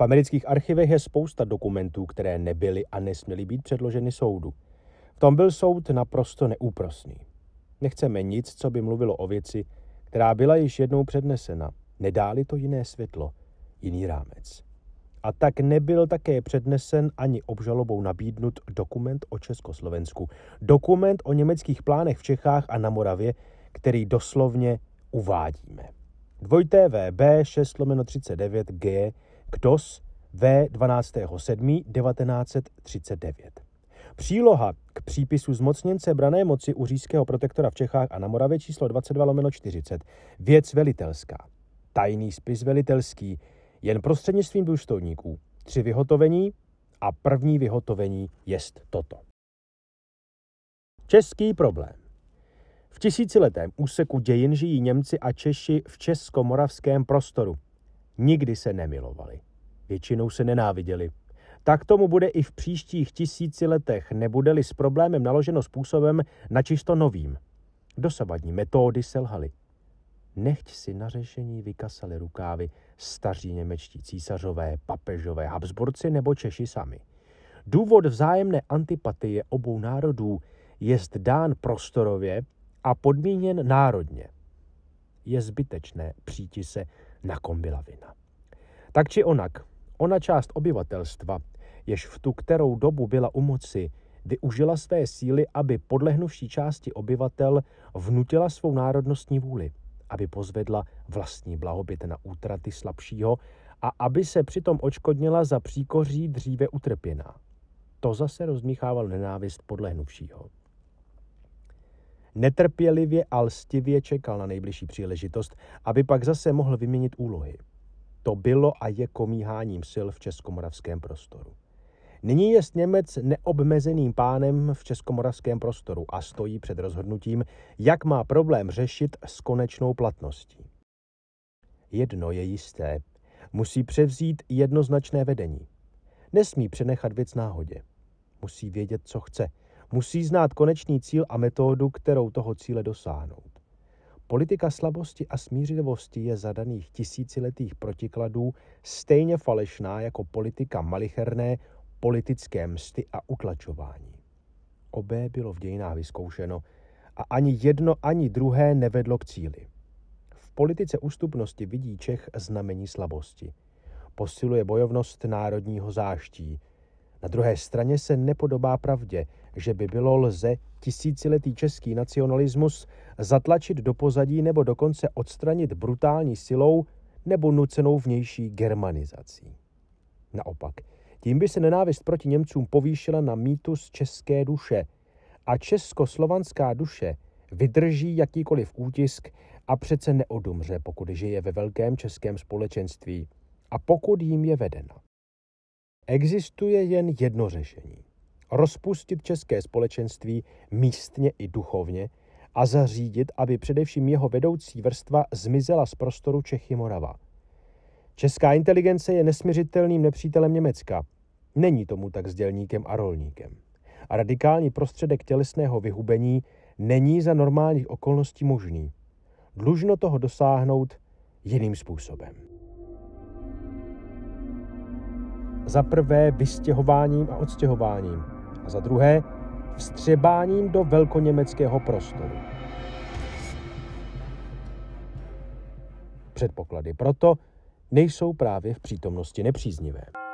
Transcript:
V amerických archivech je spousta dokumentů, které nebyly a nesměly být předloženy soudu. V tom byl soud naprosto neúprosný. Nechceme nic, co by mluvilo o věci, která byla již jednou přednesena. Nedáli to jiné světlo, jiný rámec. A tak nebyl také přednesen ani obžalobou nabídnut dokument o Československu. Dokument o německých plánech v Čechách a na Moravě, který doslovně uvádíme. 2 TVB 6 39 G KDOS V 12.7.1939. Příloha k přípisu zmocněnce brané moci u říjského protektora v Čechách a na Moravě číslo 22 lomeno 40. Věc velitelská. Tajný spis velitelský. Jen prostřednictvím důstojníků. Tři vyhotovení a první vyhotovení jest toto. Český problém. V tisíciletém úseku dějin žijí Němci a Češi v českomoravském prostoru. Nikdy se nemilovali. Většinou se nenáviděli. Tak tomu bude i v příštích tisíci letech, nebude-li s problémem naloženo způsobem načisto novým. Dosavadní metódy selhaly. Nechť si na řešení vykasali rukávy staří němečtí císařové, papežové, Habsburci nebo Češi sami. Důvod vzájemné antipatie obou národů jest dán prostorově a podmíněn národně – je zbytečné příti se na kombilavina. Tak či onak, ona část obyvatelstva, jež v tu kterou dobu byla u moci, využila své síly, aby podlehnuvší části obyvatel vnutila svou národnostní vůli, aby pozvedla vlastní blahobyt na útraty slabšího a aby se přitom očkodnila za příkoří dříve utrpěná. To zase rozmíchával nenávist podlehnuvšího. Netrpělivě a lstivě čekal na nejbližší příležitost, aby pak zase mohl vyměnit úlohy. To bylo a je komíháním sil v českomoravském prostoru. Nyní je Němec neobmezeným pánem v českomoravském prostoru a stojí před rozhodnutím, jak má problém řešit s konečnou platností. Jedno je jisté. Musí převzít jednoznačné vedení. Nesmí přenechat věc náhodě. Musí vědět, co chce – Musí znát konečný cíl a metodu, kterou toho cíle dosáhnout. Politika slabosti a smířivosti je za daných tisíciletých protikladů stejně falešná jako politika malicherné, politické msty a utlačování. Obé bylo v dějinách vyzkoušeno a ani jedno, ani druhé nevedlo k cíli. V politice ústupnosti vidí Čech znamení slabosti. Posiluje bojovnost národního záští – na druhé straně se nepodobá pravdě, že by bylo lze tisíciletý český nacionalismus zatlačit do pozadí nebo dokonce odstranit brutální silou nebo nucenou vnější germanizací. Naopak, tím by se nenávist proti Němcům povýšila na mýtus české duše a československá duše vydrží jakýkoliv útisk a přece neodumře, pokud žije ve velkém českém společenství a pokud jim je vedena. Existuje jen jedno řešení. Rozpustit české společenství místně i duchovně a zařídit, aby především jeho vedoucí vrstva zmizela z prostoru Čechy Morava. Česká inteligence je nesměřitelným nepřítelem Německa. Není tomu tak s dělníkem a rolníkem. A radikální prostředek tělesného vyhubení není za normálních okolností možný. Dlužno toho dosáhnout jiným způsobem za prvé vystěhováním a odstěhováním a za druhé vstřebáním do velkoněmeckého prostoru. Předpoklady proto nejsou právě v přítomnosti nepříznivé.